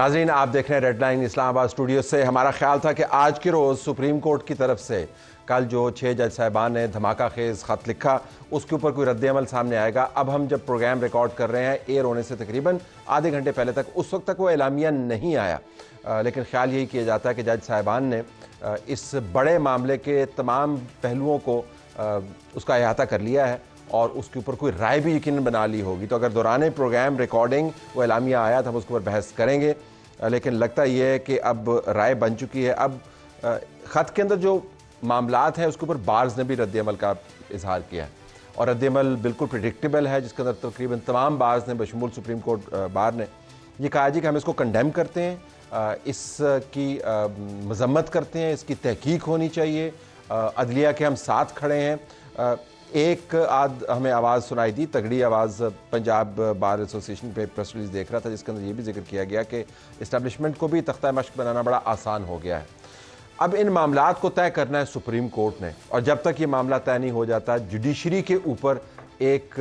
नाजरीन आप देख रहे हैं रेड लाइन इस्लामाबाद स्टूडियो से हमारा ख्याल था कि आज के रोज़ सुप्रीम कोर्ट की तरफ से कल जो छः जज साहिबान ने धमाका खेज़ ख़त लिखा उसके ऊपर कोई रद्दमल सामने आएगा अब हम जब प्रोग्राम रिकॉर्ड कर रहे हैं एयर होने से तकरीबन आधे घंटे पहले तक उस वक्त तक वो एलामिया नहीं आया आ, लेकिन ख्याल यही किया जाता है कि जज साहिबान ने आ, इस बड़े मामले के तमाम पहलुओं को आ, उसका अहाता कर लिया है और उसके ऊपर कोई राय भी यकीन बना ली होगी तो अगर दौरान प्रोग्राम रिकॉर्डिंग वो एलामिया आया तो हम उसके ऊपर बहस करेंगे लेकिन लगता यह है कि अब राय बन चुकी है अब ख़त के अंदर जो मामला हैं उसके ऊपर बार्स ने भी रद्दमल का इजहार किया है और रद्दमल बिल्कुल प्रडिक्टेबल है जिसके अंदर तकरीबन तमाम बार्स ने बशमूल सुप्रीम कोर्ट बार ने ये कहा जी कि हम इसको कंडेम करते हैं इसकी मजम्मत करते हैं इसकी तहकीक होनी चाहिए अदलिया के हम साथ खड़े हैं एक आद हमें आवाज़ सुनाई दी तगड़ी आवाज़ पंजाब बार एसोसिएशन पे प्रेस रिलीज देख रहा था जिसके अंदर ये भी जिक्र किया गया कि इस्टेब्लिशमेंट को भी तख्ता मश्क बनाना बड़ा आसान हो गया है अब इन मामला को तय करना है सुप्रीम कोर्ट ने और जब तक ये मामला तय नहीं हो जाता जुडिशरी के ऊपर एक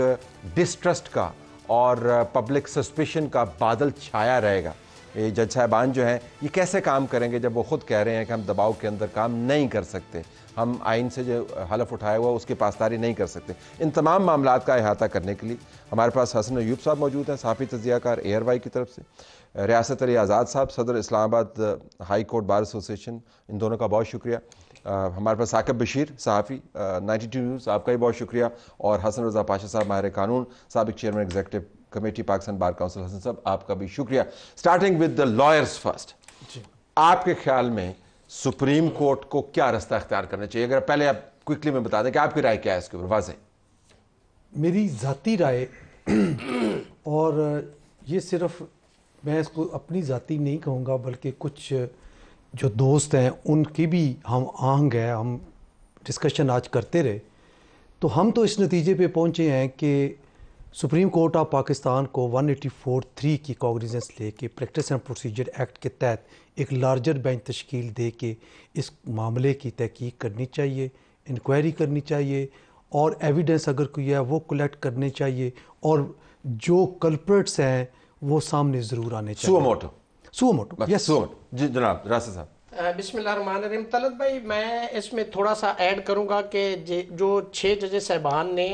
डिस्ट्रस्ट का और पब्लिक सस्पेशन का बादल छाया रहेगा ये जज साहबान जो हैं ये कैसे काम करेंगे जब वो खुद कह रहे हैं कि हम दबाव के अंदर काम नहीं कर सकते हम आइन से जो हलफ उठाया हुआ उसकी पासदारी नहीं कर सकते इन तमाम मामला का अहाता करने के लिए हमारे पास हसन अयूब साहब मौजूद हैं साफ़ी तजियाकार एयर वाई की तरफ से रियासत अली आज़ाद साहब सदर Islamabad high court bar association इन दोनों का बहुत शुक्रिया हमारे पास साकब बशीर सहाफ़ी नाइन्टी टू न्यूज़ आपका भी बहुत शुक्रिया और हसन रजा पाशा साहब माहिर कानून सबक chairman executive committee Pakistan bar council Hasan साहब आपका भी शुक्रिया starting with the lawyers first आपके ख्याल में सुप्रीम कोर्ट को क्या रास्ता अख्तियार करना चाहिए अगर पहले आप क्विकली में बता दें कि आपकी राय क्या है इसके ऊपर वाजे मेरी ज़ाती राय और ये सिर्फ मैं इसको अपनी ज़ाति नहीं कहूँगा बल्कि कुछ जो दोस्त हैं उनकी भी हम आंग है हम डिस्कशन आज करते रहे तो हम तो इस नतीजे पे पहुँचे हैं कि सुप्रीम कोर्ट ऑफ पाकिस्तान को 184 थ्री की कॉग्रीजेंस लेके प्रैक्टिस एंड प्रोसीजर एक्ट के तहत एक लार्जर बेंच तश्कील दे के इस मामले की तहकीक करनी चाहिए इंक्वायरी करनी चाहिए और एविडेंस अगर कोई है वो कलेक्ट करने चाहिए और जो कल्पर्ट्स हैं वो सामने ज़रूर आने चाहिए बिसमीम तलत भाई मैं इसमें थोड़ा सा ऐड करूंगा कि जो छः जजे साहबान ने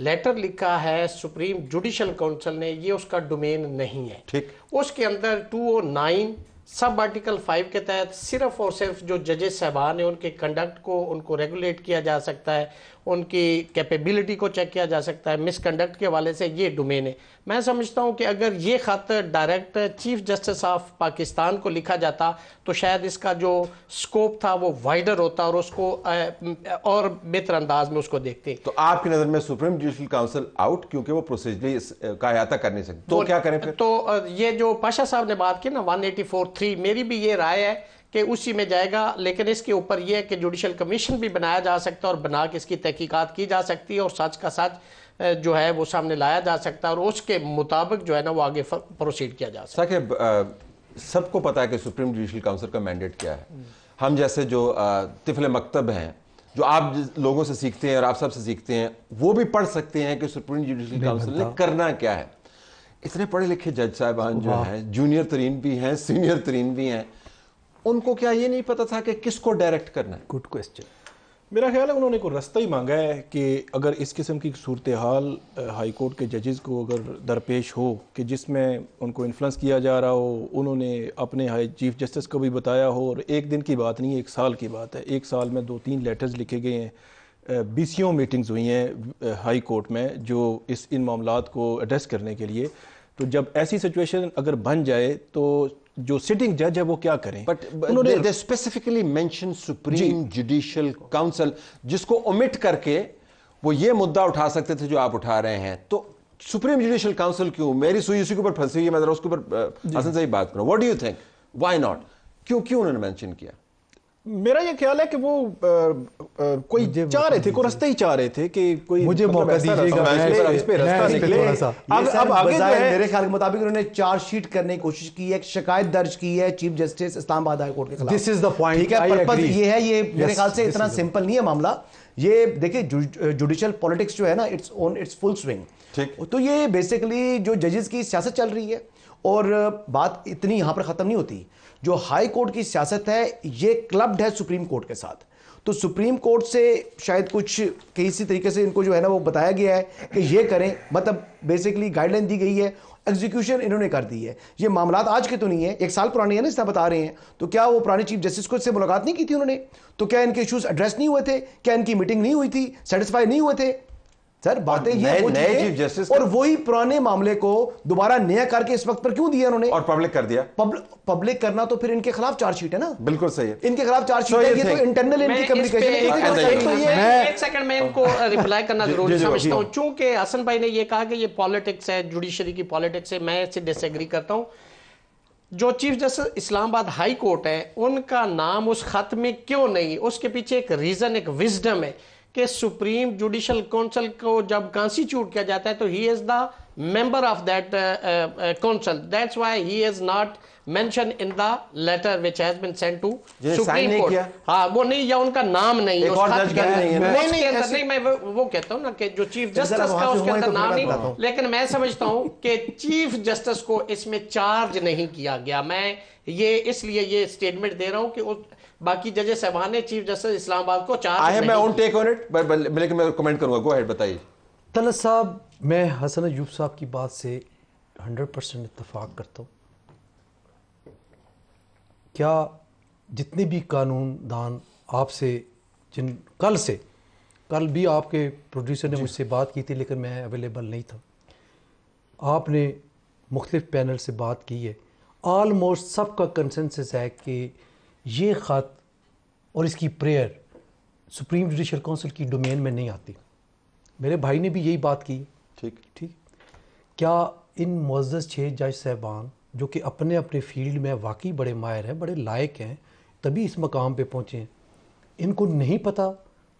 लेटर लिखा है सुप्रीम जुडिशल काउंसिल ने ये उसका डोमेन नहीं है ठीक उसके अंदर 209 सब आर्टिकल 5 के तहत सिर्फ और सिर्फ जो जजेस साहबान हैं उनके कंडक्ट को उनको रेगुलेट किया जा सकता है उनकी कैपेबिलिटी को चेक किया जा सकता है मिसकंडक्ट के हवाले से ये डोमेन है मैं समझता हूँ कि अगर ये ख़त direct chief justice of Pakistan को लिखा जाता तो शायद इसका जो स्कोप था वो वाइडर होता और उसको और बेहतर अंदाज में उसको देखते तो आपकी नज़र में सुप्रीम जुडिशल काउंसिल आउट क्योंकि वो प्रोसीजरी का कर नहीं सकते तो, क्या करें फिर? तो ये जो पाशा साहब ने बात की ना वन एटी फोर थ्री मेरी भी ये राय है कि उसी में जाएगा लेकिन इसके ऊपर यह है कि जुडिशल कमीशन भी बनाया जा सकता है और बना के इसकी तहकीकत की जा सकती है और सच का सच जो है वो सामने लाया जा सकता है और उसके मुताबिक जो है ना वो आगे प्रोसीड किया जा सकता है सबको पता है कि सुप्रीम जुडिशल काउंसिल का मैंडेट क्या है हम जैसे जो तिफल मकतब हैं जो आप लोगों से सीखते हैं और आप सबसे सीखते हैं वो भी पढ़ सकते हैं कि सुप्रीम जुडिशल काउंसिल ने करना क्या है इतने पढ़े लिखे जज साहबान जो हैं जूनियर तरीन भी हैं सीनियर तरीन भी हैं उनको क्या ये नहीं पता था कि किसको डायरेक्ट करना है गुड क्वेश्चन मेरा ख्याल है उन्होंने को रास्ता ही मांगा है कि अगर इस किस्म की सूरत हाल हाई कोर्ट के जजेस को अगर दरपेश हो कि जिसमें उनको इन्फ्लुएंस किया जा रहा हो उन्होंने अपने हाई चीफ जस्टिस को भी बताया हो और एक दिन की बात नहीं एक साल की बात है एक साल में दो तीन लेटर्स लिखे गए हैं बी सी ओ मीटिंग्स हुई हैं हाई कोर्ट में जो इस इन मामला को एड्रेस करने के लिए तो जब ऐसी सिचुएशन अगर बन जाए तो जो सिटिंग जज है वो क्या करें बट उन्होंने specifically mention supreme judicial council जिसको ओमिट करके वो ये मुद्दा उठा सकते थे जो आप उठा रहे हैं तो सुप्रीम जुडिशियल काउंसिल क्यों मेरी सुई उसी के ऊपर फंसी हुई है मैं उसके ऊपर हसन से ही बात करूं what do you think why not क्यों क्यों उन्होंने मेंशन किया मेरा ये ख्याल है कि वो आ, आ, कोई चाह रहे थे कोई रास्ते ही चाह रहे थे कि कोई मुझे मतलब मौका दीजिएगा अब अब आगे मेरे ख्याल के मुताबिक उन्होंने चार्जशीट करने की कोशिश की है एक शिकायत दर्ज की है chief justice Islamabad high court के खिलाफ दिस इज द पॉइंट ठीक है ये है ये मेरे ख्याल से इतना सिंपल नहीं है मामला ये देखिए जुडिशियल पॉलिटिक्स जो है ना it's on its full swing तो ये बेसिकली जो जजेस की सियासत चल रही है और बात इतनी यहां पर खत्म नहीं होती जो हाई कोर्ट की सियासत है ये क्लब्ड है सुप्रीम कोर्ट के साथ तो सुप्रीम कोर्ट से शायद कुछ किसी तरीके से इनको जो है ना वो बताया गया है कि ये करें मतलब बेसिकली गाइडलाइन दी गई है एग्जीक्यूशन इन्होंने कर दी है ये मामला आज के तो नहीं है एक साल पुराने हैं ना इसका बता रहे हैं तो क्या वो पुराने चीफ जस्टिस को इससे मुलाकात नहीं की थी उन्होंने तो क्या इनके इशूज़ एड्रेस नहीं हुए थे क्या इनकी मीटिंग नहीं हुई थी सेटिस्फाई नहीं हुए थे सर बातें ये नए, नए चीफ जस्टिस और वही पुराने मामले को दोबारा नया करके इस वक्त पर क्यों दिया उन्होंने और पब्लिक कर दिया पब्लिक करना तो फिर इनके खिलाफ चार्जशीट है ना बिल्कुल सही है इनके खिलाफ चार्जशीट है ये तो इंटरनल इनकी कम्युनिकेशन है एक सेकंड तो में इनको रिप्लाई uh, करना जरूरी समझता हूँ चूंकि हसन भाई ने ये कहा कि ये पॉलिटिक्स है जुडिशरी की पॉलिटिक्स है मैं इससे डिसएग्री करता हूँ जो chief justice Islamabad high court है उनका नाम उस खत में क्यों नहीं उसके पीछे एक रीजन एक विजडम है कि सुप्रीम जुडिशल काउंसिल को जब कॉन्स्टिट्यूट किया जाता है तो he is the member of that uh, that's why he is not mention in the letter the has been sent to supreme court हाँ वो नहीं या उनका नाम नहीं एक और जज का नहीं है नहीं नहीं ऐसे नहीं मैं वो कहता हूँ ना कि जो चीफ जस्टिस का उसके अंदर तो नाम नहीं लेकिन मैं समझता हूँ कि चीफ जस्टिस को इसमें चार्ज नहीं किया गया मैं ये इसलिए ये स्टेटमेंट दे रहा हूँ कि बाकी जजेस सहबान चीफ जस्टिस इस्लामाबाद को चार आई टेक ऑन इट लेकिन मैं कमेंट करूंगा गो बताइए तलत साहब मैं हसन अयूब साहब की बात से हंड्रेड परसेंट इतफाक़ करता हूँ क्या जितने भी कानून दान आपसे जिन कल से कल भी आपके प्रोड्यूसर ने मुझसे बात की थी लेकिन मैं अवेलेबल नहीं था आपने मुख्तफ पैनल से बात की है आलमोस्ट सबका कंसेंसस है कि ये ख़त और इसकी प्रेयर सुप्रीम जुडिशल काउंसिल की डोमेन में नहीं आती मेरे भाई ने भी यही बात की ठीक ठीक क्या इन मज्ज़ छः जज साहबान जो कि अपने अपने फील्ड में वाकई बड़े मायर हैं बड़े लायक हैं तभी इस मकाम पे पहुँचे हैं इनको नहीं पता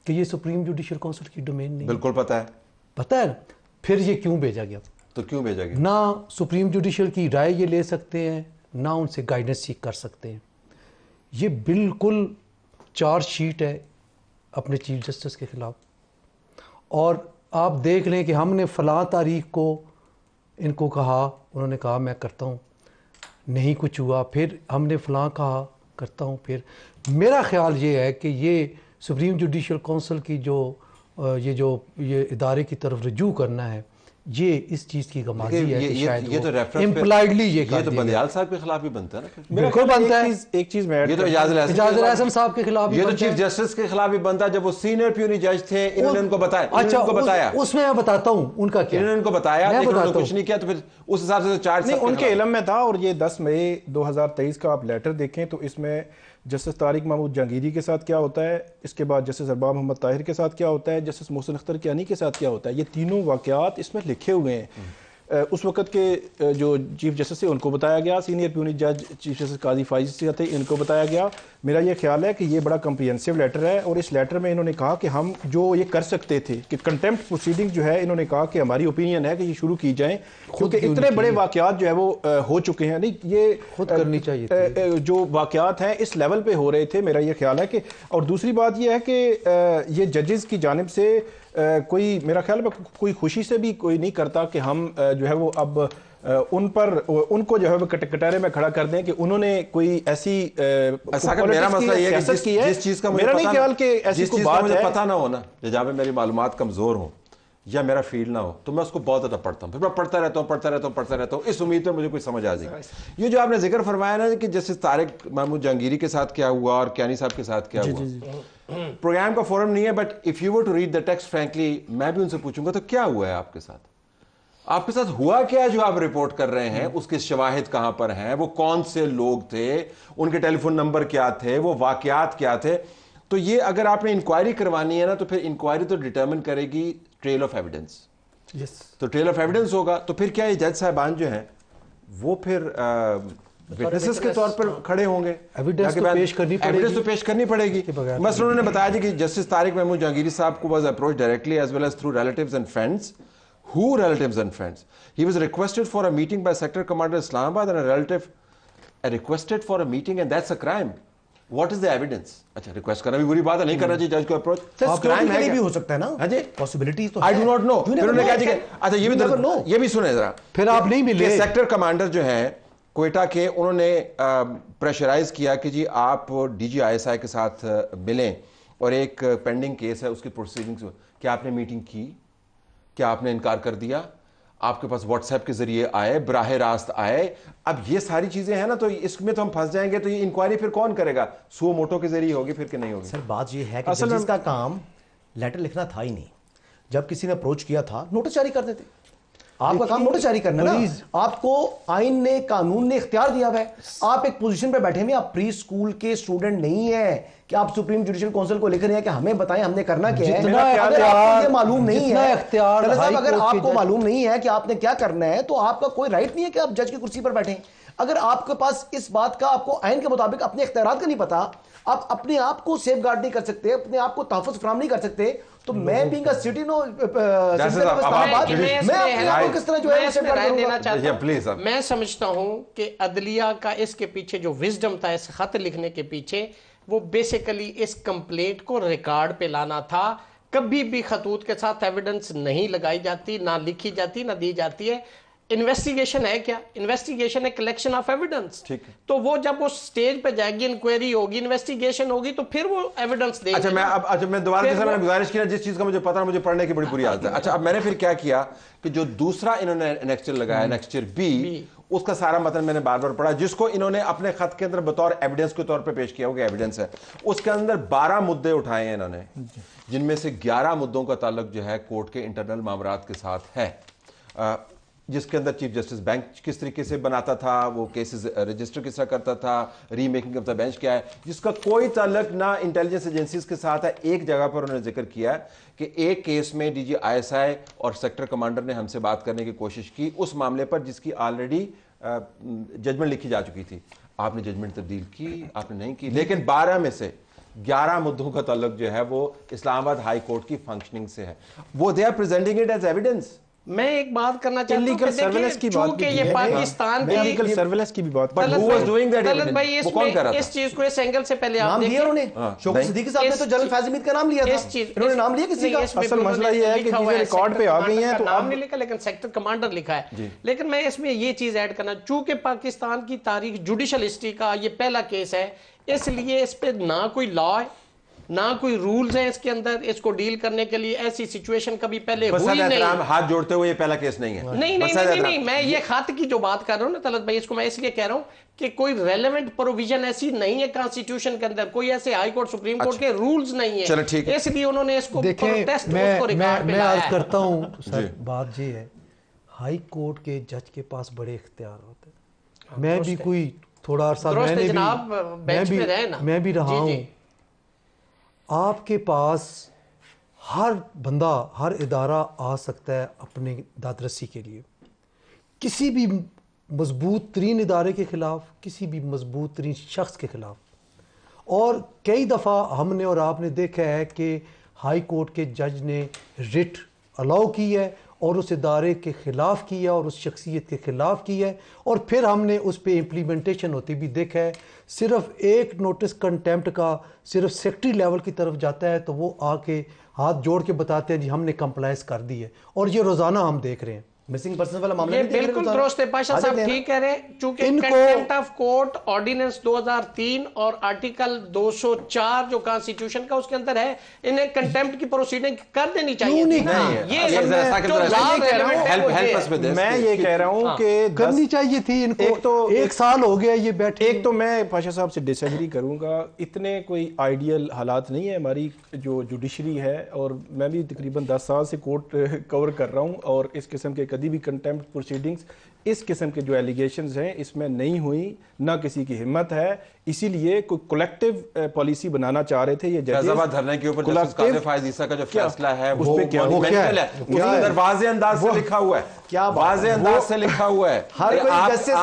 कि ये सुप्रीम जुडिशल काउंसिल की डोमेन नहीं बिल्कुल पता है पता है ना फिर ये क्यों भेजा गया तो क्यों भेजा गया ना सुप्रीम जुडिशल की राय ये ले सकते हैं ना उनसे गाइडेंस सीख कर सकते हैं ये बिल्कुल चार्ज शीट है अपने चीफ जस्टिस के ख़िलाफ़ और आप देख लें कि हमने फ़लाँ तारीख को इनको कहा उन्होंने कहा मैं करता हूँ नहीं कुछ हुआ फिर हमने फ़लाँ कहा करता हूँ फिर मेरा ख्याल ये है कि ये सुप्रीम जुडिशल काउंसिल की जो ये जो ये इदारे की तरफ रजू करना है ये इस चीज की गमाजी है ये, तो ये, ये तो इम्प्लाइडली ये ये तो बंदयाल साहब के खिलाफ बनता है ना बिल्कुल बनता है एक चीज में ये तो साहब के खिलाफ ये तो चीफ जस्टिस के खिलाफ बनता है जब वो सीनियर प्यूनी जज थे इन्होंने उनको बताया अच्छा उनको बताया उसमें मैं बताता हूँ उनका क्या इन्होंने उनको बताया कुछ नहीं किया तो फिर उस हिसाब से चार्ज तो उनके इलम में था और ये दस मई दो हजार तेईस का आप लेटर देखें तो इसमें जस्टिस तारिक महमूद जहांगीरी के साथ क्या होता है इसके बाद जस्टिस अरबाब मोहम्मद ताहिर के साथ क्या होता है जस्टिस मोहसिन अख्तर क्यानी के साथ क्या होता है ये तीनों वाक़ात इसमें लिखे हुए हैं उस वक्त के जो चीफ जस्टिस थे उनको बताया गया सीनियर प्यूनिट जज चीफ जस्टिस काजी फाइज थे इनको बताया गया मेरा ये ख्याल है कि ये बड़ा कम्प्रिहेंसिव लेटर है और इस लेटर में इन्होंने कहा कि हम जो ये कर सकते थे कि कंटेम्प्ट प्रोसीडिंग जो है इन्होंने कहा कि हमारी ओपिनियन है कि ये शुरू की जाए क्योंकि इतने बड़े वाकत जो है वो हो चुके हैं नहीं ये खुद करनी चाहिए जो वाकत हैं इस लेवल पर हो रहे थे मेरा ये ख्याल है कि और दूसरी बात यह है कि ये जजेस की जानब से कोई मेरा ख्याल में कोई खुशी से भी कोई नहीं करता कि हम जो है वो अब उन पर उनको जो है वो कट, में खड़ा कर दें कि उन्होंने कोई ऐसी मेरा मसला ये है जिस चीज़ का मेरा नहीं ख्याल कि ऐसी कोई बात मुझे पता ना हो ना जहाँ पे मेरी मालूम कमज़ोर हो या मेरा फील ना हो तो मैं उसको बहुत ज़्यादा पढ़ता हूँ फिर मैं पढ़ता रहता हूँ पढ़ता रहता हूँ पढ़ता रहता हूँ इस उम्मीद में मुझे कुछ समझ आ जाएगी ये जो आपने जिक्र फरमाया ना कि जैसे तारिक महमूद जहांगीरी के साथ क्या हुआ और कैनी साहब के साथ क्या हुआ प्रोग्राम का फोरम नहीं है but if you were to read the text frankly मैं भी उनसे पूछूंगा तो क्या हुआ है आपके साथ आपके साथ हुआ क्या जो आप रिपोर्ट कर रहे हैं उसके शवाहिद कहां पर हैं वो कौन से लोग थे उनके टेलीफोन नंबर क्या थे वो वाकयात क्या थे तो ये अगर आपने इंक्वायरी करवानी है ना तो फिर इंक्वायरी तो डिटरमिन करेगी ट्रेल ऑफ एविडेंस यस तो ट्रेल ऑफ एविडेंस होगा तो फिर क्या ये जज साहबान जो हैं वो फिर आ, विटनेसेस के तौर पर खड़े होंगे एविडेंस तो पेश करनी पड़ेगी एविडेंस तो पेश करनी पड़ेगी बस उन्होंने बताया जी कि जस्टिस तारिक महमूद जहांगीरी साहब को was approach directly as well as through relatives and friends who relatives and friends. He was requested for a meeting by Sector Commander Islamabad and relative relative uh, requested for a meeting and that's a crime. What is the evidence? अच्छा request करना भी बुरी बात है नहीं करना चाहिए जज को अप्रोच क्राइम है भी हो सकता है ना हाँ जी पॉसिबिलिटी तो आई डू नॉट नो फिर उन्होंने क्या अच्छा ये भी नो ये भी सुने जरा फिर आप नहीं मिले सेक्टर कमांडर जो है कोयटा के उन्होंने प्रेशराइज किया कि जी आप डीजीआईएसआई के साथ मिलें और एक पेंडिंग केस है उसकी प्रोसीडिंग क्या आपने मीटिंग की क्या आपने इनकार कर दिया आपके पास व्हाट्सएप के जरिए आए बराह रास्त आए अब ये सारी चीजें हैं ना तो इसमें तो हम फंस जाएंगे तो ये इंक्वायरी फिर कौन करेगा सुओ मोटो के जरिए होगी फिर कि नहीं होगी सर बात ये है कि असल इसका काम लेटर लिखना था ही नहीं जब किसी ने अप्रोच किया था नोटिस जारी कर देते आपका काम नोटिस जारी करना है आपको आइन ने कानून ने इख्तियार दिया हुआ है आप एक पोजीशन पे बैठे हुए आप प्री स्कूल के स्टूडेंट नहीं है कि आप सुप्रीम जुडिशियल काउंसिल को लिख रहे हैं कि हमें बताएं हमने करना क्या है अगर आपको मालूम नहीं है अगर आपको मालूम नहीं है कि आपने क्या करना है तो आपका कोई राइट नहीं है कि आप जज की कुर्सी पर बैठे अगर आपके पास इस बात का आपको आइन के मुताबिक अपने इख्तियार का नहीं पता आप अपने आप को सेफ गार्ड नहीं कर सकते अपने आप को तहफ़ फ्राम नहीं कर सकते तो मैं बींग सिटी नो मैं समझता हूँ कि अदलिया का इसके पीछे जो विजडम था इस खत लिखने के पीछे वो बेसिकली इस कंप्लेंट को रिकॉर्ड पे लाना था कभी भी खतूत के साथ एविडेंस नहीं लगाई जाती ना लिखी जाती ना दी जाती है इन्वेस्टिगेशन है क्या इन्वेस्टिगेशन है कलेक्शन ऑफ एविडेंस ठीक तो वो जब वो स्टेज पे जाएगी इंक्वायरी होगी इन्वेस्टिगेशन होगी तो फिर वो एविडेंस देगी अच्छा मैं अब अच्छा मैं दोबारा जैसे मैंने गुजारिश किया जिस चीज का मुझे पता मुझे पढ़ने की बड़ी बुरी आदत है हाँ, अच्छा अब मैंने फिर क्या किया कि जो दूसरा इन्होंने नेक्स्ट ईयर लगाया नेक्स्ट ईयर बी उसका सारा मतलब मैंने बार बार पढ़ा जिसको इन्होंने अपने खत के अंदर बतौर एविडेंस के तौर पे पेश किया होगा एविडेंस है उसके अंदर बारह मुद्दे उठाए हैं इन्होंने जिनमें से ग्यारह मुद्दों का ताल्लुक जो है कोर्ट के इंटरनल मामला के साथ है जिसके अंदर चीफ जस्टिस बेंच किस तरीके से बनाता था वो केसेस रजिस्टर किस तरह करता था रीमेकिंग ऑफ द बेंच क्या है जिसका कोई ताल्लक ना इंटेलिजेंस एजेंसीज के साथ है एक जगह पर उन्होंने जिक्र किया कि एक केस में डीजी आईएसआई और सेक्टर कमांडर ने हमसे बात करने की कोशिश की उस मामले पर जिसकी ऑलरेडी जजमेंट लिखी जा चुकी थी आपने जजमेंट तब्दील की आपने नहीं की लेकिन बारह में से ग्यारह मुद्दों का ताल्लुक जो है वो इस्लामाबाद हाई कोर्ट की फंक्शनिंग से है वो they are presenting it as evidence मैं एक बात करना चाहता हूँ सर्वेलेंस की बात पाकिस्तान हाँ, की भी बात कौन कर रहा था इस चीज को इस एंगल से पहले हाँ, शोक साहब ने तो जनरल का नाम लिया था इन्होंने नाम लिया किसी का असल मसला ये है कि चीजें रिकॉर्ड पे आ गई हैं तो नाम नहीं लिखा लेकिन सेक्टर कमांडर लिखा है लेकिन मैं इसमें ये चीज ऐड करना चूंकि पाकिस्तान की तारीख जुडिशल हिस्ट्री का ये पहला केस है इसलिए इस पे ना कोई लॉ है ना कोई रूल्स हैं इसके अंदर इसको डील करने के लिए ऐसी सिचुएशन कभी पहले हुई नहीं हाथ जोड़ते हुए ये पहला केस नहीं है नहीं नहीं नहीं, नहीं, मैं ये खात की जो बात कर रहा हूँ ना तलत भाई इसको मैं इसलिए कह रहा हूँ कि कोई रेलेवेंट प्रोविजन ऐसी नहीं है कॉन्स्टिट्यूशन के अंदर कोई ऐसे हाई कोर्ट सुप्रीम कोर्ट के रूल्स नहीं है चलो ठीक इसलिए उन्होंने इसको करता हूँ बात ये है हाई कोर्ट के जज के पास बड़े इख्तियार होते हैं हाँ, मैं भी कोई थोड़ा अरसा मैं भी रहा हूँ आपके पास हर बंदा हर इदारा आ सकता है अपने दादरसी के लिए किसी भी मजबूत तरीन इदारे के ख़िलाफ़ किसी भी मजबूत तरीन शख्स के ख़िलाफ़ और कई दफ़ा हमने और आपने देखा है कि हाई कोर्ट के जज ने रिट अलाउ की है और उस इदारे के ख़िलाफ़ किया और उस शख्सियत के ख़िलाफ़ किया है और फिर हमने उस पर इम्प्लीमेंटेशन होती भी देखा है सिर्फ एक नोटिस कंटेम्प्ट का सिर्फ सेक्ट्री लेवल की तरफ जाता है तो वो आके हाथ जोड़ के बताते हैं जी हमने कंप्लाइंस कर दी है और ये रोज़ाना हम देख रहे हैं मिसिंग पर्सन वाला मामला ये बिल्कुल दुरुस्त है पाशा साहब ठीक कह रहे हैं क्योंकि कंटेंट ऑफ कोर्ट ऑर्डिनेंस 2003 और आर्टिकल 204 जो कॉन्स्टिट्यूशन का उसके अंदर है इन्हें कंटेंप्ट की प्रोसीडिंग कर देनी चाहिए नहीं, नहीं हाँ, ये मैं ये कह रहा हूँ हाँ। कि हाँ। करनी चाहिए थी इनको एक तो एक साल हो गया ये बैठे एक तो मैं पाशा साहब से डिसएग्री करूंगा इतने कोई आइडियल हालात नहीं है हमारी जो जुडिशरी है और मैं भी तकरीबन दस साल से कोर्ट कवर कर रहा हूँ और इस किस्म के कभी भी कंटेम्प्ट प्रोसीडिंग्स इस किस्म के जो एलिगेशन हैं इसमें नहीं हुई ना किसी की हिम्मत है इसीलिए कोई कलेक्टिव पॉलिसी बनाना चाह रहे थे ये धरने के ऊपर का जो फैसला है वो क्या वो क्या है अंदर वाजे अंदाज से लिखा हुआ है क्या वाजे अंदाज से लिखा हुआ है हर कोई जस्टिस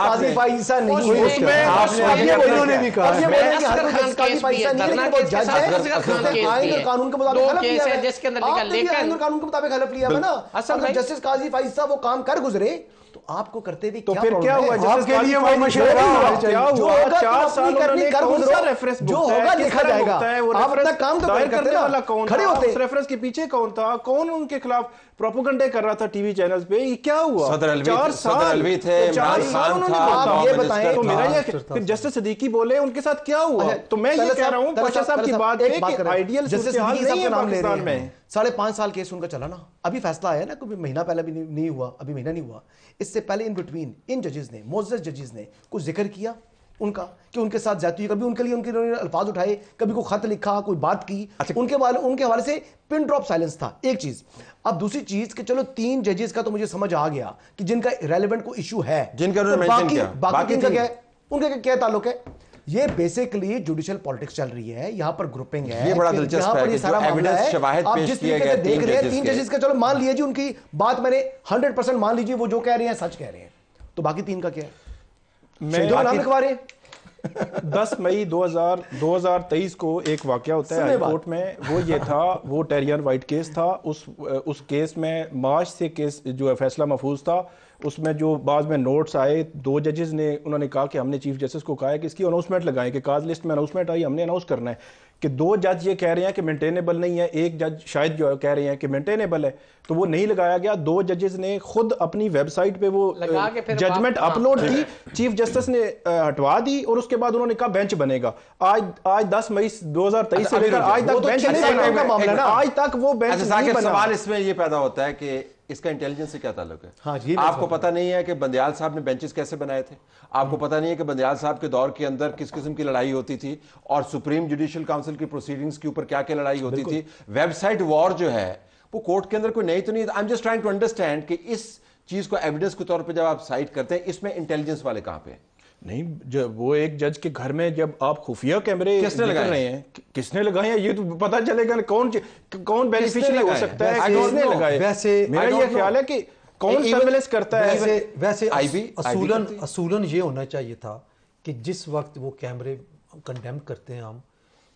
नहीं भी कहा कानून के मुताबिक हलफ तो लिया ना असल जस्टिस काजी फाइसा वो काम कर गुजरे आपको करते हुए तो क्या फिर क्या हुआ आपके लिए वो क्या चार साल रेफरेंस जो होगा लिखा जाएगा आप अपना काम तो वाला कौन खड़े होते रेफरेंस के पीछे कौन था कौन उनके खिलाफ प्रोपोगंडे कर रहा था टीवी चैनल पे ये क्या हुआ चार साल थे तो चार साल आप ये बताएं तो मेरा ये फिर जस्टिस सदीकी बोले उनके साथ क्या हुआ अच्छा, तो मैं ये कह रहा हूँ पाशा साहब की बात है कि आइडियल पाकिस्तान में साढ़े पांच साल केस उनका चला ना अभी फैसला आया ना कोई महीना पहले भी नहीं हुआ अभी महीना नहीं हुआ इससे पहले इन बिटवीन इन जजेस ने मोजेस जजेस ने कुछ जिक्र किया उनका कि उनके साथ जाती हुई कभी उनके लिए उनके उन्होंने अल्फाज उठाए कभी कोई खत लिखा कोई बात की अच्छा, उनके वाले उनके हवाले से पिन ड्रॉप साइलेंस था एक चीज अब दूसरी चीज कि चलो तीन जजेस का तो मुझे समझ आ गया कि जिनका रेलिवेंट कोई इशू है जिनका तो बाकी किया। बाकी किनका क्या है उनका क्या ताल्लुक है ये बेसिकली जुडिशियल पॉलिटिक्स चल रही है यहाँ पर ग्रुपिंग है ये बड़ा दिलचस्प है ये सारा मामला है आप जिस तरीके से देख रहे हैं तीन जजेस का चलो मान लीजिए उनकी बात मैंने हंड्रेड परसेंट मान लीजिए वो जो कह रहे हैं सच कह रहे हैं तो बाकी तीन का क्या है मैं दस मई 2000 2023 को एक वाक्य होता है हाईकोर्ट में वो ये था वो टेरियन वाइट केस था उस उस केस में मार्च से केस जो है फैसला महफूज था उसमें जो बाद में नोट्स आए दो जजेस ने उन्होंने कहा कि हमने चीफ जस्टिस को कहा है कि इसकी अनाउंसमेंट लगाएं कि काज लिस्ट में अनाउंसमेंट आई हमने अनाउंस करना है कि दो जज ये कह रहे हैं कि मेंटेनेबल नहीं है एक जज शायद जो कह रहे हैं कि मेंटेनेबल है तो वो नहीं लगाया गया दो जजेस ने खुद अपनी वेबसाइट पे वो जजमेंट अपलोड हाँ। की चीफ जस्टिस ने हटवा दी और उसके बाद उन्होंने कहा बेंच बनेगा आज आज दस मई 2023 अच्छा, से लेकर आज तक बेंच नहीं बना आज तक वो तो अच्छा, बेंच अच्छा, सवाल इसमें ये पैदा होता है कि इसका इंटेलिजेंस से क्या ताल्लुक है हाँ जी आपको पता नहीं है कि बंदयाल साहब ने बेंचेस कैसे बनाए थे आपको हम्म। पता नहीं है कि बंदयाल साहब के दौर के अंदर किस किस्म की लड़ाई होती थी और सुप्रीम जुडिशियल काउंसिल की प्रोसीडिंग्स के ऊपर क्या क्या लड़ाई होती थी वेबसाइट वॉर जो है वो कोर्ट के अंदर कोई नहीं तो नहीं I am just trying to understand कि इस चीज को एविडेंस के तौर पर जब आप साइट करते हैं इसमें इंटेलिजेंस वाले कहां पे हैं नहीं जब वो एक जज के घर में जब आप खुफिया कैमरे किसने लगा रहे हैं किसने लगाए हैं ये तो पता चलेगा ना कौन कौन बेनिफिशियरी हो सकता है किसने लगाए वैसे मेरा ये ख्याल है कि कौन सर्वेलेंस करता है वैसे वैसे आईबी असूलन असूलन ये होना चाहिए था कि जिस वक्त वो कैमरे कंडेम करते हैं हम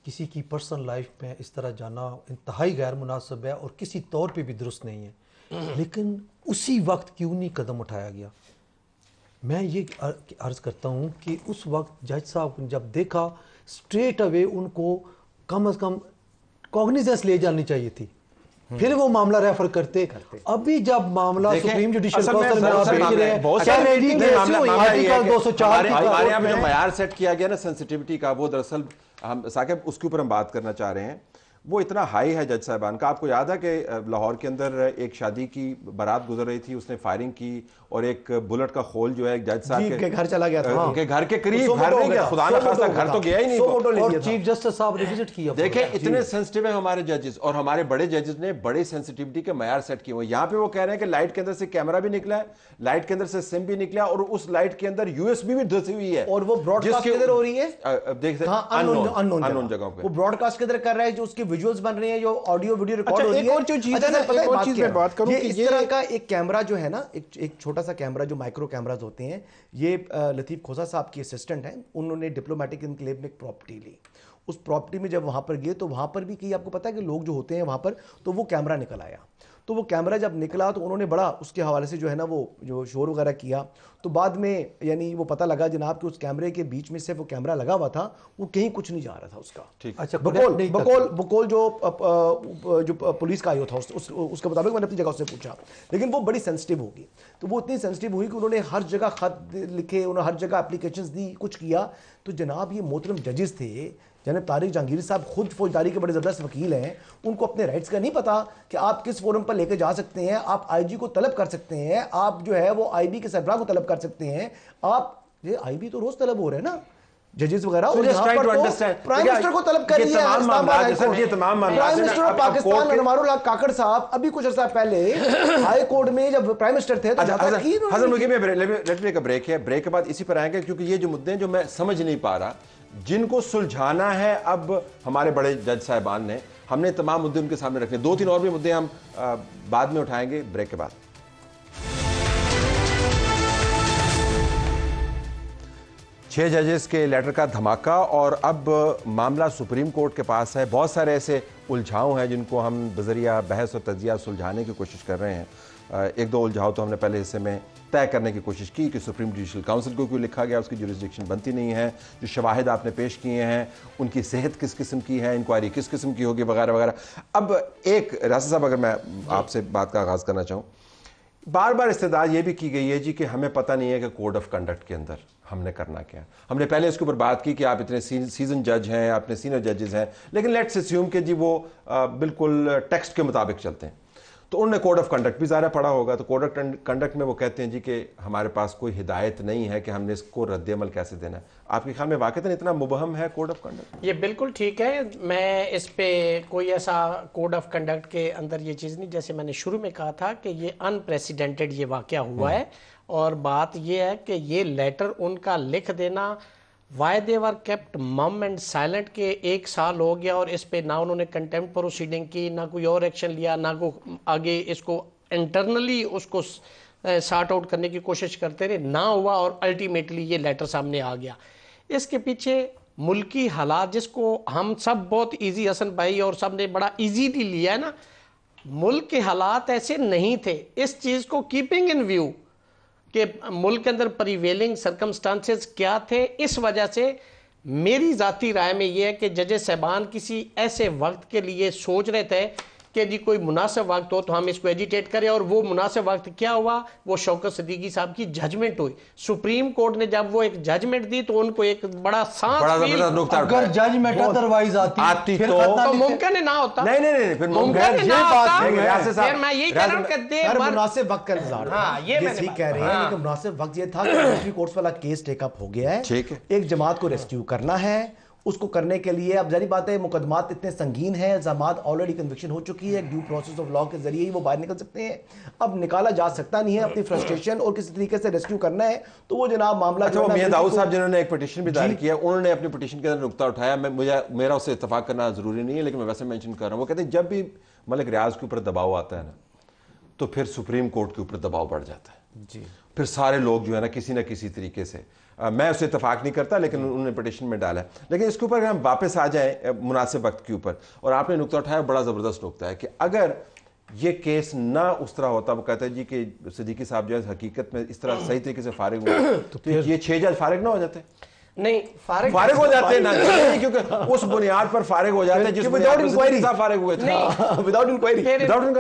किसी की पर्सनल लाइफ में इस तरह जाना इंतहाई गैर मुनासिब है और किसी तौर पर भी दुरुस्त नहीं है हम्म। लेकिन उसी वक्त क्यों नहीं कदम उठाया गया मैं ये अर्ज़ करता हूँ कि उस वक्त जज साहब ने जब देखा स्ट्रेट अवे उनको कम अज़ कम कॉग्निजेंस ले जानी चाहिए थी हम्म। फिर वो मामला रेफर करते, करते। अभी जब मामला सुप्रीम जुडिशियल काउंसिल में आप भेज रहे हैं आर्टिकल 204 हमारे जो सेट किया गया ना सेंसिटिविटी का वो दरअसल हम साकेब उसके ऊपर हम बात करना चाह रहे हैं वो इतना हाई है जज साहबान का आपको याद है कि लाहौर के अंदर एक शादी की बारात गुजर रही थी उसने फायरिंग की और एक बुलेट का खोल जो है जज साहब के घर चला गया था हाँ। उनके घर के करीब घर नहीं गया खुदा ना खासा घर तो गया ही नहीं फोटो ले लिया चीफ जस्टिस साहब ने विजिट किया देखे इतने सेंसिटिव है हमारे जजेस और हमारे बड़े जजेस ने बड़े सेंसिटिविटी के मैार सेट किए हुए यहाँ पे वो कह रहे हैं कि लाइट के अंदर से कैमरा भी निकला है लाइट के अंदर से सिम भी निकला और उस लाइट के अंदर यूएसबी भी धसी हुई है और वो ब्रॉडकास्ट के अंदर हो रही है देख सकते अननोन हाँ, जगहों पे वो ब्रॉडकास्ट के अंदर कर रहा है जो उसकी विजुअल्स बन रहे हैं जो ऑडियो वीडियो रिकॉर्ड अच्छा, हो रही है और चीज अच्छा, एक और चीज मैं बात करूं ये इस तरह का एक कैमरा जो है ना एक एक छोटा सा कैमरा जो माइक्रो कैमरास होते हैं ये लतीफ़ खोसा साहब की असिस्टेंट हैं उन्होंने डिप्लोमेटिक इनक्लेव में एक प्रॉपर्टी ली उस प्रॉपर्टी में जब वहां पर गए तो वहां पर भी कई आपको पता है कि लोग जो होते हैं वहां पर तो वो कैमरा निकल आया तो वो कैमरा जब निकला तो उन्होंने बड़ा उसके हवाले से जो है ना वो जो शोर वगैरह किया तो बाद में यानी वो पता लगा जनाब कि उस कैमरे के बीच में से वो कैमरा लगा हुआ था वो कहीं कुछ नहीं जा रहा था उसका ठीक अच्छा बकोल बकोल बकोल जो जो पुलिस का आयो था उस, उसके मुताबिक मैंने अपनी जगह उससे पूछा लेकिन वो बड़ी सेंसिटिव होगी तो वो इतनी सेंसिटिव हुई कि उन्होंने हर जगह खत लिखे उन्होंने हर जगह अप्लीकेशन दी कुछ किया तो जनाब ये मोहतरम जजेस थे जनाब तारिक जहांगीर साहब खुद फौजदारी के बड़े ज़बरदस्त वकील हैं उनको अपने राइट्स का नहीं पता कि आप किस फोरम पर लेके जा सकते हैं आप आईजी को तलब कर सकते हैं आप जो है वो आईबी के सरबरा को तलब कर सकते हैं आप ये आईबी तो रोज़ तलब हो रहे हैं ना जजेस वगैरह और यहाँ पर तो प्राइम मिनिस्टर को तलब कर रही है ये तमाम प्राइम मिनिस्टर ऑफ पाकिस्तान हक काकड़ साहब अभी कुछ अर्सा पहले हाई कोर्ट में जब प्राइम मिनिस्टर थे तो हजरत लेट ब्रेक है ब्रेक के बाद इसी पर आएंगे क्योंकि ये जो मुद्दे हैं जो मैं समझ नहीं पा रहा जिनको सुलझाना है अब हमारे बड़े जज साहबान ने हमने तमाम मुद्दे उनके सामने रखे दो तीन और भी मुद्दे हम बाद में उठाएंगे ब्रेक के बाद छह जजेस के लेटर का धमाका और अब मामला सुप्रीम कोर्ट के पास है बहुत सारे ऐसे उलझाव हैं जिनको हम बजरिया बहस और तजिया सुलझाने की कोशिश कर रहे हैं एक दो उलझाव तो हमने पहले हिस्से में तय करने की कोशिश की कि सुप्रीम जुडिशल काउंसिल को क्यों लिखा गया उसकी जुरिस्डिक्शन बनती नहीं है जो शवाहद आपने पेश किए हैं उनकी सेहत किस किस्म की है इंक्वायरी किस किस्म की होगी वगैरह वगैरह अब एक रास्ता साहब अगर मैं आपसे बात का आगाज़ करना चाहूँ बार बार इस्तेदार ये भी की गई है जी कि हमें पता नहीं है कि कोड ऑफ कंडक्ट के अंदर हमने करना क्या हमने पहले इसके ऊपर बात की कि आप इतने सीजन जज हैं अपने सीनियर जजेस हैं लेकिन लेट्स अस्यूम के जी वो बिल्कुल टेक्स्ट के मुताबिक चलते हैं तो उन्होंने कोड ऑफ कंडक्ट भी ज़्यादा पढ़ा होगा तो कोड ऑफ कंडक्ट में वो कहते हैं जी कि हमारे पास कोई हिदायत नहीं है कि हमने इसको रद्दमल कैसे देना है आपके ख्याल में वाकता तो इतना मुबहम है कोड ऑफ कंडक्ट ये बिल्कुल ठीक है मैं इस पर कोई ऐसा कोड ऑफ कंडक्ट के अंदर ये चीज़ नहीं जैसे मैंने शुरू में कहा था कि ये अनप्रेसिडेंटेड ये वाक़ हुआ हम्म। है और बात यह है कि ये लेटर उनका लिख देना why they were kept mum and silent के एक साल हो गया और इस पर ना उन्होंने कंटेम्प्ट प्रोसीडिंग की ना कोई और एक्शन लिया ना को आगे इसको इंटरनली उसको सार्ट आउट करने की कोशिश करते रहे ना हुआ और अल्टीमेटली ये लेटर सामने आ गया इसके पीछे मुल्की हालात जिसको हम सब बहुत इजी हसन भाई और सब ने बड़ा ईजीली लिया है ना मुल्क के हालात ऐसे नहीं थे इस चीज़ को कीपिंग इन व्यू कि मुल्क के अंदर परिवेलिंग सरकमस्टांसेस क्या थे इस वजह से मेरी ज़ाती राय में यह है कि जज साहबान किसी ऐसे वक्त के लिए सोच रहे थे कि जी कोई मुनासिब वक्त हो तो हम इसको एजिटेट करें और वो मुनासिब वक्त क्या हुआ वो शौकत सदीकी साहब की जजमेंट हुई सुप्रीम कोर्ट ने जब वो एक जजमेंट दी तो उनको एक बड़ा सांस अगर जजमेंट अदरवाइज आती, आती तो, तो मुमकिन ना होता नहीं नहीं नहीं फिर मुमकिन ये बात फिर मैं यही कह रहा हूं कि देर मुनासिब वक्त का इंतजार हां ये मैंने ठीक कह रहे हैं कि मुनासिब वक्त ये था कि सुप्रीम कोर्ट वाला केस टेक अप हो गया है एक जमात को रेस्क्यू करना है उसको करने के लिए अब जारी बात है मुकदमात इतने संगीन हैं जमात ऑलरेडी कन्विक्शन हो चुकी है ड्यू प्रोसेस ऑफ लॉ के जरिए ही वो बाहर निकल सकते हैं अब निकाला जा सकता नहीं है अपनी फ्रस्ट्रेशन और किसी तरीके से रेस्क्यू करना है तो वो जनाब मामला अच्छा मियाँ दाऊद साहब जिन्होंने एक पटिशन भी दायर किया उन्होंने अपनी पटिशन के अंदर नुकता उठाया मैं मुझे मेरा उससे इतफाक करना जरूरी नहीं है लेकिन मैं वैसे मैंशन कर रहा हूँ वो कहते हैं जब भी मलिक रियाज के ऊपर दबाव आता है ना तो फिर सुप्रीम कोर्ट के ऊपर दबाव बढ़ जाता है जी फिर सारे लोग जो है ना किसी ना किसी तरीके से मैं उसे इतफाक नहीं करता लेकिन उन्होंने पटिशन में डाला है लेकिन इसके ऊपर अगर हम वापस आ जाए मुनासिब वक्त के ऊपर और आपने नुकता उठाया बड़ा ज़बरदस्त नुकता है कि अगर ये केस ना उस तरह होता वो कहते हैं जी कि सदीकी साहब जो है हकीकत में इस तरह सही तरीके से फारिग हुआ तो, तो ये छः जज फारिग ना हो जाते नहीं फारिग फारिग हो जाते हैं ना क्योंकि उस बुनियाद पर फारिग हो जाते हैं विदाउट इंक्वायरी फारिग हुए थे विदाउट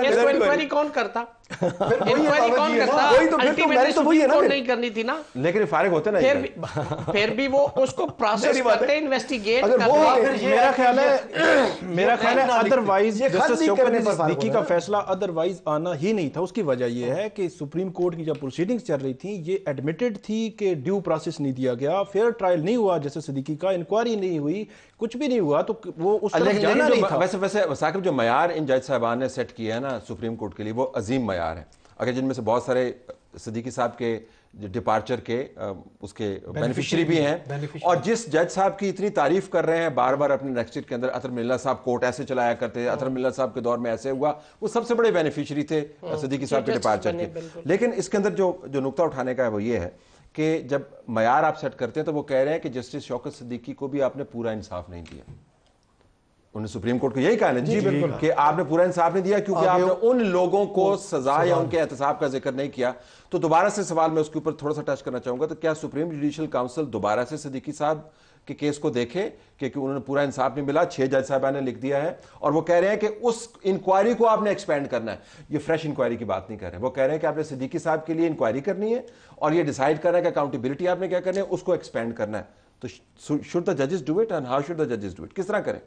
इंक्वायरी कौन करता फिर वही है लेकिन होते ना फिर भी वो उसको मेरा ख्याल का फैसला अदरवाइज आना ही नहीं था उसकी वजह यह है कि सुप्रीम कोर्ट की जब प्रोसीडिंग चल रही थी ये एडमिटेड थी कि ड्यू प्रोसेस नहीं दिया गया फेयर ट्रायल नहीं हुआ जैसे सिद्दीकी का इंक्वायरी नहीं हुई कुछ भी नहीं हुआ तो वो उस अच्छा, जाना नहीं था वैसे वैसे साकिब जो मैार इन जज साहबान ने सेट किया है ना सुप्रीम कोर्ट के लिए वो अजीम मैार तैयार है अगर जिनमें से बहुत सारे सिद्दीकी साहब के डिपार्चर के उसके बेनिफिशियरी भी हैं और जिस जज साहब की इतनी तारीफ कर रहे हैं बार बार अपने नेक्स्ट के अंदर अतर मिल्ला साहब कोर्ट ऐसे चलाया करते थे अतर मिल्ला साहब के दौर में ऐसे हुआ वो सबसे बड़े बेनिफिशियरी थे हम्म, सिद्दीकी साहब के डिपार्चर के लेकिन इसके अंदर जो जो नुकता उठाने का है वो ये है कि जब मैार आप सेट करते हैं तो वो कह रहे हैं कि जस्टिस शौकत सिद्दीकी को भी आपने पूरा इंसाफ नहीं दिया उन्हें सुप्रीम कोर्ट को यही कहा जी बिल्कुल कि आपने पूरा इंसाफ नहीं दिया क्योंकि आपने उन लोगों को सजा या उनके एहतसाब का जिक्र नहीं किया तो दोबारा से सवाल मैं उसके ऊपर थोड़ा सा टच करना चाहूंगा तो क्या सुप्रीम जुडिशियल काउंसिल दोबारा से सदीकी साहब के केस को देखे क्योंकि उन्होंने पूरा इंसाफ नहीं मिला छह जज साहब ने लिख दिया है और वो कह रहे हैं कि उस इंक्वायरी को आपने एक्सपेंड करना है ये फ्रेश इंक्वायरी की बात नहीं कर रहे वो कह रहे हैं कि आपने सिद्दीकी साहब के लिए इंक्वायरी करनी है और ये डिसाइड करना है कि अकाउंटेबिलिटी आपने क्या करनी है उसको एक्सपेंड करना है तो शुड द जजेस do it and how should the जजेस डू इट किस तरह करें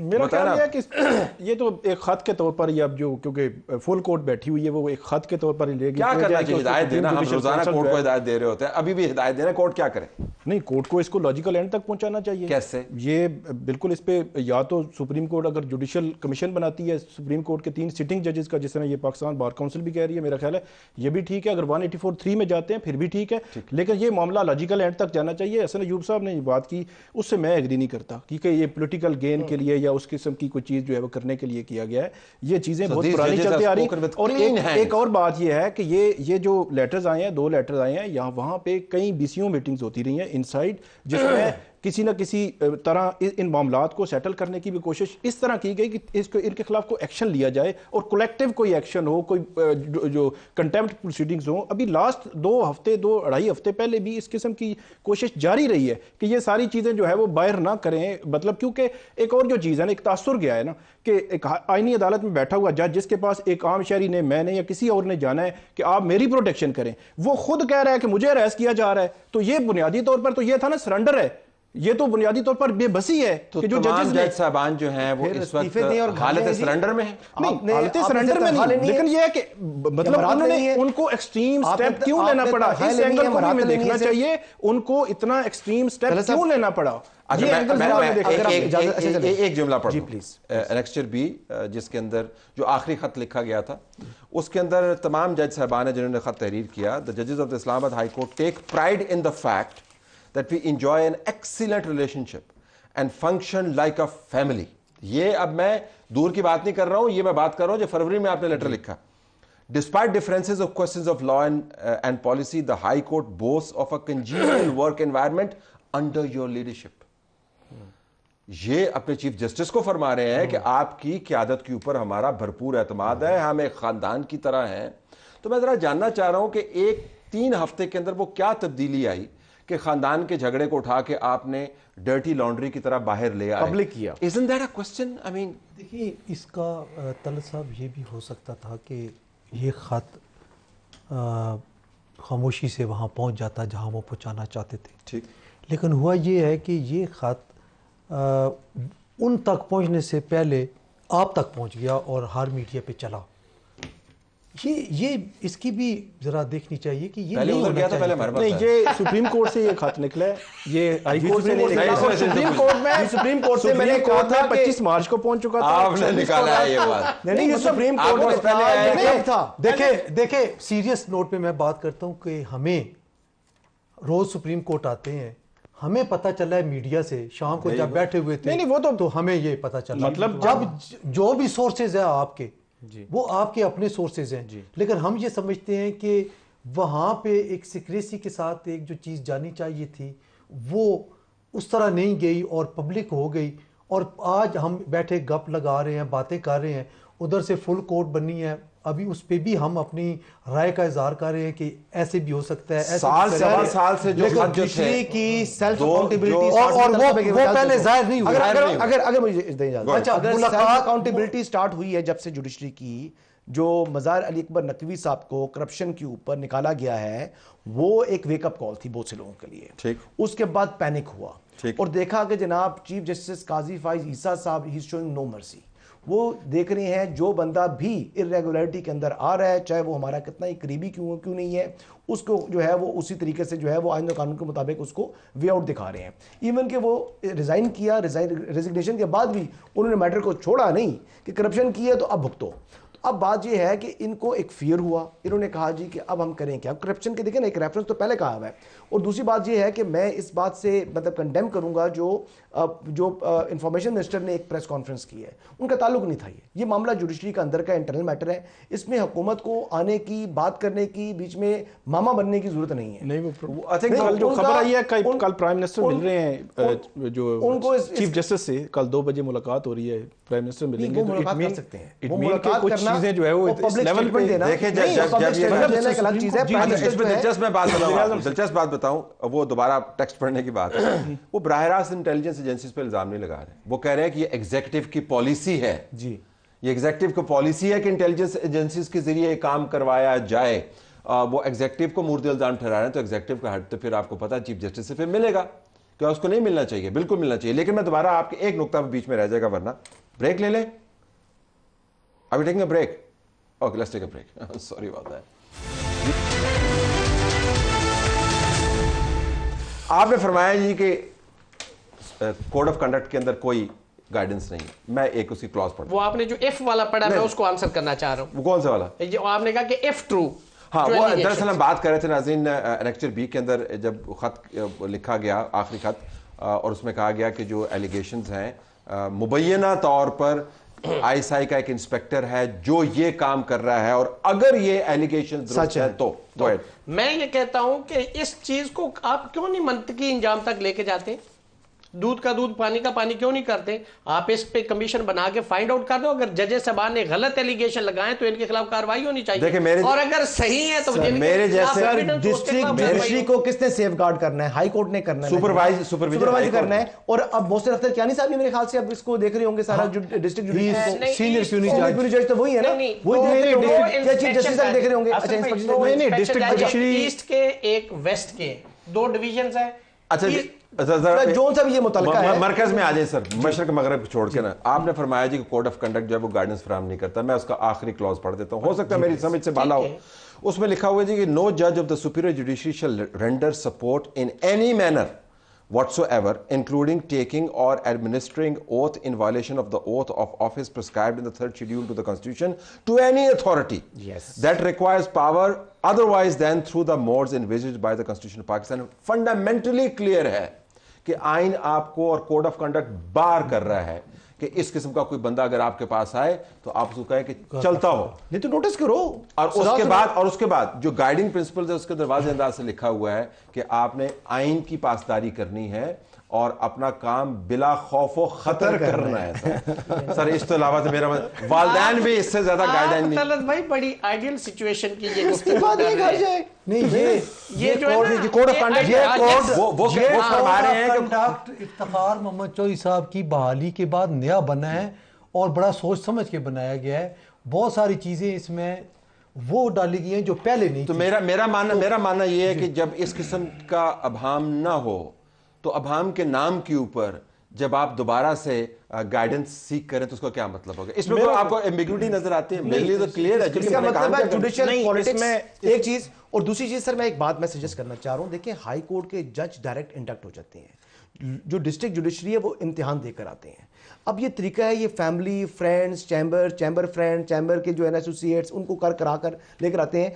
मेरा ख्याल है कि ये तो एक खत के तौर पर अब जो क्योंकि फुल कोर्ट बैठी हुई है वो एक खत के तौर पर ही लेगी क्या तो करना चाहिए हिदायत देना हम रोजाना कोर्ट को हिदायत दे रहे होते हैं अभी भी हिदायत देना कोर्ट क्या करे नहीं कोर्ट को इसको लॉजिकल एंड तक पहुंचाना चाहिए कैसे ये बिल्कुल इस पे या तो सुप्रीम कोर्ट अगर जुडिशल कमीशन बनाती है सुप्रीम कोर्ट के तीन सिटिंग जजेस का जिस तरह ये पाकिस्तान बार काउंसिल भी कह रही है मेरा ख्याल है ये भी ठीक है अगर वन एटी फोर थ्री में जाते हैं फिर भी ठीक है लेकिन ये मामला लॉजिकल एंड तक जाना चाहिए असन यूब साहब ने बात की उससे मैं एग्री नहीं करता क्योंकि ये पोलिटिकल गेन हम्म। के लिए या उस किस्म की कोई चीज़ जो है वो करने के लिए किया गया है ये चीज़ें so बहुत पुरानी चलती आ रही और एक, और बात यह है कि ये ये जो लेटर्स आए हैं दो लेटर्स आए हैं यहाँ वहां पे कई बीसीओ मीटिंग्स होती रही हैं इनसाइड जिसमें किसी ना किसी तरह इन मामला को सेटल करने की भी कोशिश इस तरह की गई कि इसको इनके खिलाफ कोई एक्शन लिया जाए और कलेक्टिव कोई एक्शन हो कोई जो, जो कंटेम्प्ट प्रोसीडिंग्स हो अभी लास्ट दो हफ्ते दो अढ़ाई हफ्ते पहले भी इस किस्म की कोशिश जारी रही है कि ये सारी चीज़ें जो है वो बाहर ना करें मतलब क्योंकि एक और जो चीज़ है ना एक तासर गया है ना कि एक आइनी अदालत में बैठा हुआ जज जिसके पास एक आम शहरी ने मैंने या किसी और ने जाना है कि आप मेरी प्रोटेक्शन करें वो खुद कह रहा है कि मुझे अरेस्ट किया जा रहा है तो ये बुनियादी तौर पर तो ये था ना सरेंडर है ये तो बुनियादी तौर पर बेबसी है तो कि जो जजेस जज साहबान जो हैं वो इस वक्त हालत सरेंडर में है हालत सरेंडर में नहीं नहीं लेकिन ये है कि मतलब उन्होंने उनको एक्सट्रीम स्टेप क्यों लेना पड़ा इस एंगल को हमें देखना चाहिए उनको इतना एक्सट्रीम स्टेप क्यों लेना पड़ा एक जुमला पढ़ प्लीज लेक्चर बी जिसके अंदर जो आखिरी खत लिखा गया था उसके अंदर तमाम जज साहबान है जिन्होंने खत तहरीर किया द जजेस of the Islamabad high court take pride in the fact that we enjoy an excellent relationship and function like a family. ये अब मैं दूर की बात नहीं कर रहा हूं ये मैं बात कर रहा हूं जो फरवरी में आपने लेटर लिखा despite differences of question of law and and policy the high court boasts of a congenial work environment under your leadership ये अपने चीफ जस्टिस को फरमा रहे हैं कि हाँ। आपकी क्यादत के ऊपर हमारा भरपूर एतमाद है हाँ। हम एक खानदान की तरह हैं तो मैं जरा जानना चाह रहा हूं कि एक तीन हफ्ते के अंदर वो क्या तब्दीली आई कि खानदान के झगड़े को उठा के आपने डर्टी लॉन्ड्री की तरह बाहर ले आया पब्लिक किया isn't that a question I mean देखिए इसका तल साहब ये भी हो सकता था कि ये ख़त खामोशी से वहाँ पहुँच जाता जहाँ वो पहुँचाना चाहते थे ठीक लेकिन हुआ ये है कि ये ख़त उन तक पहुँचने से पहले आप तक पहुँच गया और हर मीडिया पर चला ये ये इसकी भी जरा देखनी चाहिए कि ये पहले उधर गया था पहले हमारे पास नहीं ये सुप्रीम कोर्ट से ये खत निकला है ये हाई कोर्ट से नहीं सुप्रीम कोर्ट में सुप्रीम कोर्ट से मैंने कहा था 25 मार्च को पहुंच चुका था आपने निकाला है ये बात नहीं नहीं ये मतलब सुप्रीम कोर्ट में पहले आया था देखे देखे सीरियस नोट पे मैं बात करता हूँ कि हमें रोज सुप्रीम कोर्ट आते हैं हमें पता चला है मीडिया से शाम को जब बैठे हुए थे नहीं नहीं वो तो, तो हमें ये पता चला मतलब जब जो भी सोर्सेज है आपके वो आपके अपने सोर्सेज हैं जी लेकिन हम ये समझते हैं कि वहाँ पे एक सिक्रेसी के साथ एक जो चीज़ जानी चाहिए थी वो उस तरह नहीं गई और पब्लिक हो गई और आज हम बैठे गप लगा रहे हैं बातें कर रहे हैं उधर से फुल कोर्ट बनी है अभी उस पर भी हम अपनी राय का इजहार कर रहे हैं कि ऐसे भी हो सकता है साल सवा साल से जो जुडिशरी की सेल्फ अकाउंटेबिलिटी और, और वो, वो, पहले जाहिर नहीं हुआ अगर अगर अगर मुझे अच्छा अकाउंटेबिलिटी स्टार्ट हुई है जब से जुडिशरी की जो मज़ार अली अकबर नकवी साहब को करप्शन के ऊपर निकाला गया है वो एक वेकअप कॉल थी बहुत से लोगों के लिए ठीक उसके बाद पैनिक हुआ और देखा कि जनाब चीफ जस्टिस काजी फाइज ईसा साहब ही शोइंग नो मर्सी वो देख रहे हैं जो बंदा भी इरेगुलरिटी के अंदर आ रहा है चाहे वो हमारा कितना ही करीबी क्यों क्यों नहीं है उसको जो है वो उसी तरीके से जो है वो आइन कानून के मुताबिक उसको वे आउट दिखा रहे हैं इवन के वो रिज़ाइन किया रिजाइन रेजिग्नेशन के बाद भी उन्होंने मैटर को छोड़ा नहीं कि करप्शन किया तो अब भुगतो तो अब बात यह है कि इनको एक फियर हुआ इन्होंने कहा जी कि अब हम करें क्या करप्शन के देखें ना एक रेफरेंस तो पहले कहा हुआ है और दूसरी बात यह है कि मैं इस बात से मतलब कंडेम करूंगा जो जो इंफॉर्मेशन मिनिस्टर ने एक प्रेस कॉन्फ्रेंस की है उनका ताल्लुक नहीं था ये ये मामला जुडिशरी का अंदर का इंटरनल मैटर है इसमें हुकूमत को आने की बात करने की बीच में मामा बनने की जरूरत नहीं है नहीं वो आई थिंक कल जो खबर आई है कल कल प्राइम मिनिस्टर मिल रहे हैं जो उनको चीफ जस्टिस से कल दो बजे मुलाकात हो रही है प्राइम मिनिस्टर मिलेंगे तो इट मीन सकते हैं इट मीन के कुछ चीजें जो है वो इस लेवल पे देखें जब जब ये मतलब अलग चीज है दिलचस्प बात बताऊं दिलचस्प बात बताऊं वो दोबारा टेक्स्ट पढ़ने की बात है वो बरह रास्त इंटेलिजेंस एजेंसी पर इल्ज़ाम नहीं लगा रहे वो कह रहे हैं कि ये एग्जेक्टिव की पॉलिसी है जी ये एग्जेक्टिव की पॉलिसी है कि इंटेलिजेंस एजेंसी के जरिए काम करवाया जाए आ, वो एग्जेक्टिव को मूर्ति इल्ज़ाम ठहरा रहे हैं तो एग्जेक्टिव का हट तो फिर आपको पता है चीफ जस्टिस से फिर मिलेगा क्या उसको नहीं मिलना चाहिए बिल्कुल मिलना चाहिए लेकिन मैं दोबारा आपके एक नुकता बीच में रह जाएगा वरना ब्रेक ले लें अभी taking break okay let's take a break sorry बात है आपने फरमाया जी कि कोड ऑफ कंडक्ट के अंदर कोई गाइडेंस नहीं मैं एक उसकी क्लॉज पढ़ वो आपने जो एफ वाला पढ़ा मैं उसको आंसर करना चाह रहा हूँ कौन सा वाला ये आपने कहा कि एफ ट्रू हाँ वो दरअसल हम बात कर रहे थे नाजीन लेक्चर बी के अंदर जब खत लिखा गया आखिरी खत और उसमें कहा गया कि जो एलिगेशन हैं मुबैना तौर पर आईएसआई का एक इंस्पेक्टर है जो ये काम कर रहा है और अगर ये एलिगेशन सच है तो, तो मैं ये कहता हूं कि इस चीज को आप क्यों नहीं मंतकी इंजाम तक लेके जाते दूध का दूध पानी का पानी क्यों नहीं करते आप इस पे कमीशन बना के फाइंड आउट कर दो अगर जजे सभा ने गलत एलिगेशन लगाए तो इनके खिलाफ कार्रवाई होनी चाहिए देखिए मेरे और अगर सही है तो मेरे जैसे डिस्ट्रिक्ट को किसने सेफ गार्ड करना है हाई कोर्ट ने करना सुपरवाइज सुपरवाइज करना है और अब बहुत से अख्तर क्या साहब मेरे ख्याल से अब इसको देख रहे होंगे सारा डिस्ट्रिक्ट सीनियर सीनियर जज तो वही है ना वही जस्टिस देख रहे होंगे डिस्ट्रिक्ट अच्छा, अच्छा, ईस्ट के एक वेस्ट के दो डिविजन है अच्छा अच्छा, मतलब जो सब ये मुतलका मरकज में आ जाए सर मशरक मगरब छोड़ के ना आपने फरमाया जी कोड ऑफ कंडक्ट जो है वो गाइडेंस फ्राहम नहीं करता मैं उसका आखिरी क्लॉज पढ़ देता हूँ हो सकता है मेरी समझ से भाला हो उसमें लिखा हुआ जी कि नो जज of the superior judiciary shall render support in any manner whatsoever including taking or administering oath in violation of the oath of office prescribed in third schedule to the constitution to any authority that requires power otherwise than through the mode envisaged by the constitution Pakistan fundamentally clear है कि आइन आपको और code of conduct बार कर रहा है कि इस किस्म का कोई बंदा अगर आपके पास आए तो आप उसको कहें कि चलता हो नहीं तो नोटिस करो और उसके बाद और उसके बाद जो गाइडिंग प्रिंसिपल है उसके दरवाजे अंदाज से लिखा हुआ है कि आपने आइन की पासदारी करनी है और अपना काम बिला खौफ व खतर करना है सर सर इस तो अलावा मेरा मतलब, वालदेन भी इससे ज्यादा गाइडलाइन नहीं भाई बड़ी आइडियल सिचुएशन की ये इस्तीफा दे घर जाए नहीं ये ये जो है ना कोड ऑफ कंडक्ट ये कोड वो वो वो रहे हैं कि कंडक्ट इफ्तिखार मोहम्मद चौधरी साहब की बहाली के बाद नया बना है और बड़ा सोच समझ के बनाया गया है बहुत सारी चीजें इसमें वो डाली गई हैं जो पहले नहीं तो मेरा मेरा मानना तो- मेरा मानना ये है कि जब इस किस्म का अभाम ना हो तो अबहम के नाम के ऊपर जब आप दोबारा से गाइडेंस सीख करें तो उसका क्या मतलब होगा इसमें तो आपको एम्बिग्यूटी नजर आती है मेरे लिए तो क्लियर है इसका मतलब है जुडिशियल पॉलिटिक्स में एक चीज और दूसरी चीज सर मैं एक बात मैं सजेस्ट करना चाह रहा हूं देखिए हाई कोर्ट के जज डायरेक्ट इंडक्ट हो जाते हैं जो डिस्ट्रिक्ट जुडिशरी है वो इम्तिहान देकर आते हैं अब ये तरीका है ये family friends chamber chamber friend chamber के जो एन एसोसिएट्स उनको कर करा कर लेकर आते हैं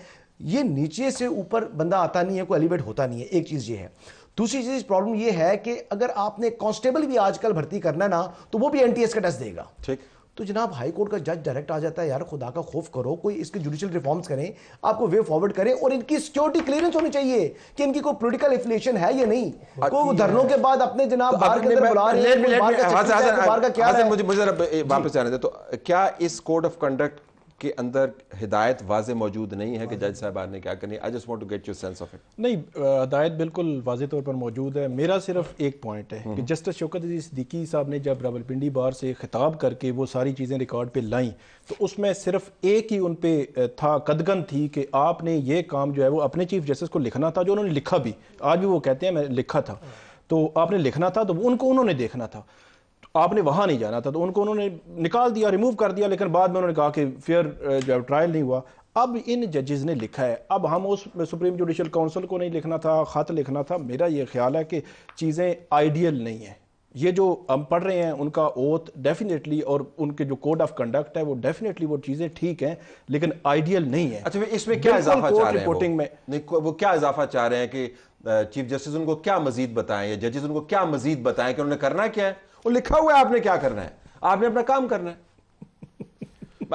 ये नीचे से ऊपर बंदा आता नहीं है कोई एलिवेट होता नहीं है एक चीज़ ये है दूसरी चीज प्रॉब्लम यह है कि अगर आपने कांस्टेबल भी आजकल भर्ती करना है ना तो वो भी एनटीएस का टेस्ट देगा ठीक तो जनाब हाई कोर्ट का जज डायरेक्ट आ जाता है यार खुदा का खौफ करो कोई इसके जुडिशियल रिफॉर्म्स करें आपको वे फॉरवर्ड करें और इनकी सिक्योरिटी क्लियरेंस होनी चाहिए कि इनकी कोई पॉलिटिकल एफिलिएशन है या नहीं को धरनों के बाद अपने जनाब तो बाहर के अंदर बुला रहे हैं का क्या मुझे मुझे वापस आने दे तो क्या इस कोड ऑफ कंडक्ट के अंदर हिदायत वाज मौजूद नहीं है कि जज साहब ने क्या करनी I just want to get your sense of it नहीं हिदायत बिल्कुल वाज तौर पर मौजूद है मेरा सिर्फ एक पॉइंट है कि जस्टिस हम्म। शौकत अजी सदीकी साहब ने जब रावलपिंडी बार से खिताब करके वो सारी चीज़ें रिकॉर्ड पर लाई तो उसमें सिर्फ एक ही उन पर था कदगन थी कि आपने ये काम जो है वो अपने चीफ जस्टिस को लिखना था जो उन्होंने लिखा भी आज भी वो कहते हैं मैं लिखा था तो आपने लिखना था तो उनको उन्होंने देखना था आपने वहाँ नहीं जाना था तो उनको उन्होंने निकाल दिया रिमूव कर दिया लेकिन बाद में उन्होंने कहा कि फेयर जो ट्रायल नहीं हुआ अब इन जजेस ने लिखा है अब हम उस सुप्रीम जुडिशल काउंसिल को नहीं लिखना था ख़त लिखना था मेरा ये ख्याल है कि चीज़ें आइडियल नहीं हैं ये जो हम पढ़ रहे हैं उनका ओथ डेफिनेटली और उनके जो कोड ऑफ कंडक्ट है वो डेफिनेटली वो चीज़ें ठीक हैं लेकिन आइडियल नहीं है अच्छा इसमें क्या इजाफा चाह रहे हैं रिपोर्टिंग में वो क्या इजाफा चाह रहे हैं कि चीफ जस्टिस उनको क्या मजीद बताएं या जजेस उनको क्या मजीद बताएं कि उन्होंने करना क्या है वो लिखा हुआ है आपने क्या करना है आपने अपना काम करना है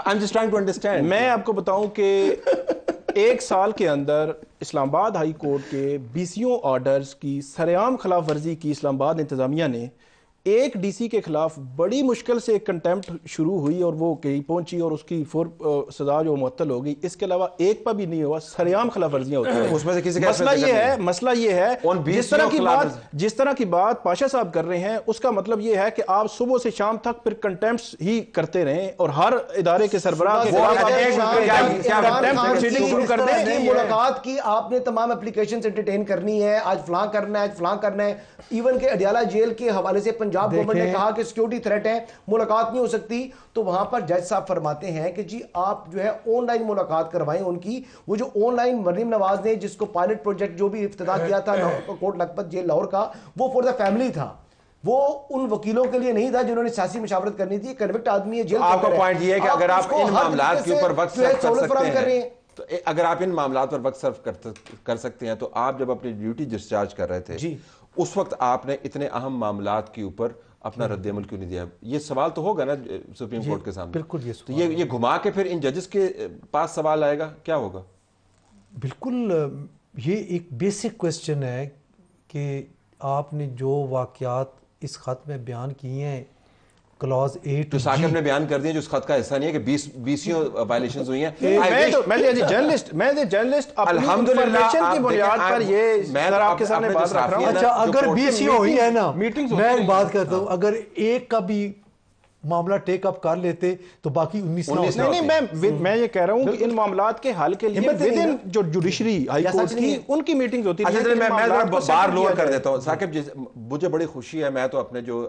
I am just trying to understand मैं आपको बताऊं कि एक साल के अंदर इस्लामाबाद हाई कोर्ट के बीसीओ ऑर्डर्स की सरेआम खिलाफ वर्जी की इस्लामाबाद इंतजामिया ने एक डीसी के खिलाफ बड़ी मुश्किल से एक कंटेम्प्ट शुरू हुई और वो कहीं पहुंची और उसकी फोर सजा जो मुअत्तल हो गई इसके अलावा एक पर भी नहीं हुआ सरेआम खिलाफ वर्जियां होती हैं उसमें से किसी मसला ये है मसला ये है जिस तरह की बात जिस तरह की बात पाशा साहब कर रहे हैं उसका मतलब ये है कि आप सुबह से शाम तक फिर कंटेम्प्ट ही करते रहे और हर इदारे के सरबराह मुलाकात की आपने तमाम एप्लीकेशन एंटरटेन करनी है आज फ्लां करना है आज करना है इवन के अडियाला जेल के हवाले से पंजाब गवर्नमेंट ने कहा कि सिक्योरिटी थ्रेट है मुलाकात नहीं हो सकती तो वहां पर जज साहब फरमाते हैं कि जी आप जो है ऑनलाइन मुलाकात करवाएं उनकी वो जो ऑनलाइन मरीम नवाज ने जिसको पायलट प्रोजेक्ट जो भी इफ्तः किया था कोर्ट लखपत जेल लाहौर का वो फॉर द फैमिली था वो उन वकीलों के लिए नहीं था जिन्होंने सियासी मशावरत करनी थी कन्विक्ट आदमी तो है जेल आपका पॉइंट ये है कि तो अगर आप इन मामला के ऊपर वक्त कर सकते हैं तो अगर आप इन मामला पर वक्त सर्व कर सकते हैं तो आप जब अपनी ड्यूटी डिस्चार्ज कर रहे थे उस वक्त आपने इतने अहम मामला के ऊपर अपना हम्म। रद्द अमल क्यों नहीं दिया ये सवाल तो होगा ना सुप्रीम कोर्ट के सामने बिल्कुल ये तो ये ये घुमा के फिर इन जजेस के पास सवाल आएगा क्या होगा बिल्कुल ये एक बेसिक क्वेश्चन है कि आपने जो वाक़ इस ख़त में बयान किए हैं क्लॉज एट जो साकिब ने बयान कर दिया जो उस खत का हिस्सा नहीं है कि 20 बीसियों वायलेशंस हुई हैं तो- मैं तो मैं ये जर्नलिस्ट मैं ये जर्नलिस्ट अल्हम्दुलिल्लाह की बुनियाद पर ये मैं आपके सामने बात रख रहा हूं अच्छा अगर बीसियों हुई है ना मैं बात करता हूं अगर एक का भी मामला टेक अप कर लेते तो बाकी उन्नीस नहीं, नहीं नहीं मैं मैं ये कह रहा हूँ कि इन मामला के हल के लिए विद इन जो जुडिशरी हाई कोर्ट की उनकी मीटिंग होती है अच्छा, अच्छा मैं मैं बार लोअर कर देता हूँ साकिब जी मुझे बड़ी खुशी है मैं तो अपने जो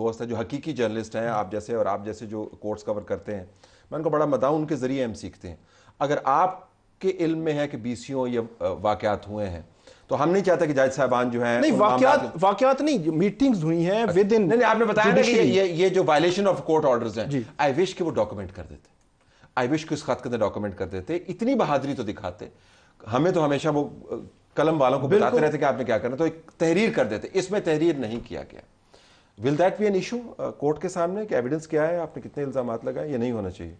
दोस्त हैं जो हकीकी जर्नलिस्ट हैं आप जैसे और आप जैसे जो कोर्ट्स कवर करते हैं मैं उनको बड़ा मदाऊँ उनके ज़रिए हम सीखते हैं अगर आपके इल्म में है कि बी सी ओ ये वाक़ात हुए हैं तो हम नहीं चाहते कि जायद साहबान जो है नहीं वाकयात वाकयात नहीं मीटिंग्स हुई हैं विद अच्छा। इन नहीं, नहीं आपने बताया ना कि ये ये जो वायलेशन ऑफ कोर्ट ऑर्डर्स हैं आई विश कि वो डॉक्यूमेंट कर देते आई विश कि उस खत के अंदर डॉक्यूमेंट कर देते इतनी बहादुरी तो दिखाते हमें तो हमेशा वो कलम वालों को बताते रहते कि आपने क्या करना तो एक तहरीर कर देते इसमें तहरीर नहीं किया गया will that be an issue court के सामने कि एविडेंस क्या है आपने कितने इल्जाम लगाए ये नहीं होना चाहिए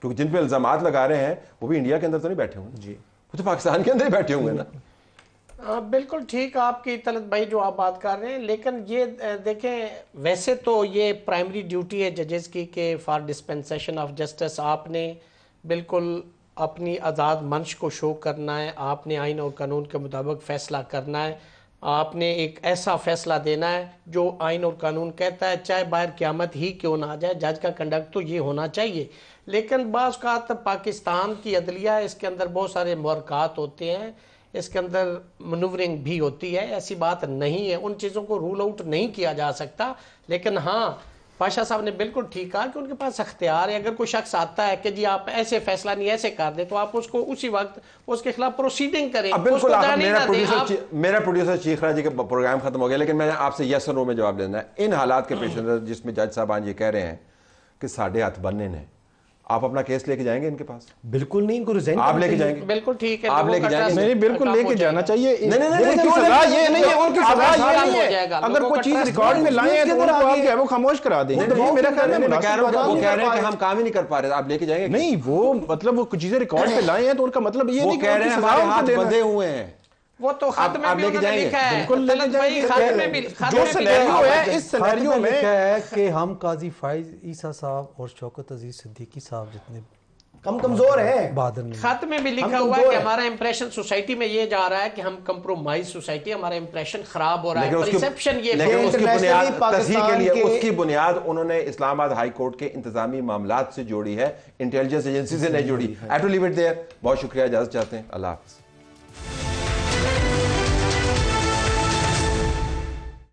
क्योंकि जिन पे इल्जाम लगा रहे हैं वो भी इंडिया के अंदर तो नहीं बैठे हुए जी वो तो पाकिस्तान के अंदर ही बैठे होंगे ना आ, बिल्कुल ठीक आपकी तलत भाई जो आप बात कर रहे हैं लेकिन ये देखें वैसे तो ये प्राइमरी ड्यूटी है जजेस की कि फॉर डिस्पेंसेशन ऑफ जस्टिस आपने बिल्कुल अपनी आज़ाद मंश को शो करना है आपने आइन और कानून के मुताबिक फ़ैसला करना है आपने एक ऐसा फैसला देना है जो आइन और कानून कहता है चाहे बाहर क्यामत ही क्यों ना आ जाए जज का कंडक्ट तो ये होना चाहिए लेकिन बात पाकिस्तान की अदलिया इसके अंदर बहुत सारे मरक़ात होते हैं इसके अंदर मनूवरिंग भी होती है ऐसी बात नहीं है उन चीज़ों को रूल आउट नहीं किया जा सकता लेकिन हाँ बादशाह साहब ने बिल्कुल ठीक कहा कि उनके पास अख्तियार है अगर कोई शख्स आता है कि जी आप ऐसे फैसला नहीं ऐसे कर दे तो आप उसको उसी वक्त उसके खिलाफ प्रोसीडिंग करें बिल्कुल मेरा प्रोड्यूसर चीख रहा जी का प्रोग्राम खत्म हो गया लेकिन मैंने आपसे यस रो में जवाब देना है इन हालात के पेश नज़र जिसमें जज साहबान ये कह रहे हैं कि साढ़े हाथ बनने ने आप अपना केस लेके जाएंगे इनके पास बिल्कुल नहीं इनको रिजाइन आप लेके जाएंगे बिल्कुल ठीक है आप लेके जाएंगे नहीं बिल्कुल लेके जाना चाहिए नहीं नहीं नहीं उनकी सजा ये नहीं है उनकी सजा ये नहीं है अगर कोई चीज रिकॉर्ड में लाए हैं तो आप क्या वो खामोश करा देंगे मेरा कहना है वो कह रहे हैं कि हम काम ही नहीं कर पा रहे आप लेके जाएंगे नहीं वो मतलब वो कुछ चीजें रिकॉर्ड में लाए हैं तो उनका मतलब ये नहीं कह रहे हैं बंधे हुए हैं वो तो खत में भी लिखा है बिल्कुल तो भाई खत में भी जो सिनेरियो है इस सिनेरियो में लिखा है कि हम काजी फाइज ईसा साहब और शौकत अजीज सिद्दीकी साहब जितने कम कमजोर है बहादुर खत में भी लिखा हुआ है कि हमारा इंप्रेशन सोसाइटी में ये जा रहा है कि हम कंप्रोमाइज सोसाइटी हमारा इंप्रेशन खराब हो रहा है परसेप्शन ये लेकिन उसकी बुनियाद तस्दीक के लिए उसकी बुनियाद उन्होंने इस्लामाबाद हाई कोर्ट के इंतजामी मामला से जोड़ी है इंटेलिजेंस एजेंसी से नहीं जोड़ी एट इट देयर बहुत शुक्रिया इजाजत चाहते हैं अल्लाह हाफिज